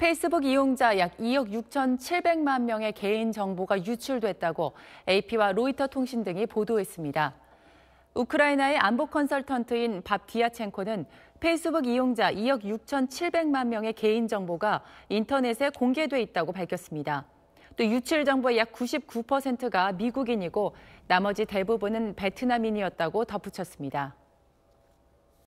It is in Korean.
페이스북 이용자 약 2억 6,700만 명의 개인 정보가 유출됐다고 AP와 로이터 통신 등이 보도했습니다. 우크라이나의 안보 컨설턴트인 밥디아첸코는 페이스북 이용자 2억 6,700만 명의 개인 정보가 인터넷에 공개돼 있다고 밝혔습니다. 또 유출 정보의 약 99%가 미국인이고 나머지 대부분은 베트남인이었다고 덧붙였습니다.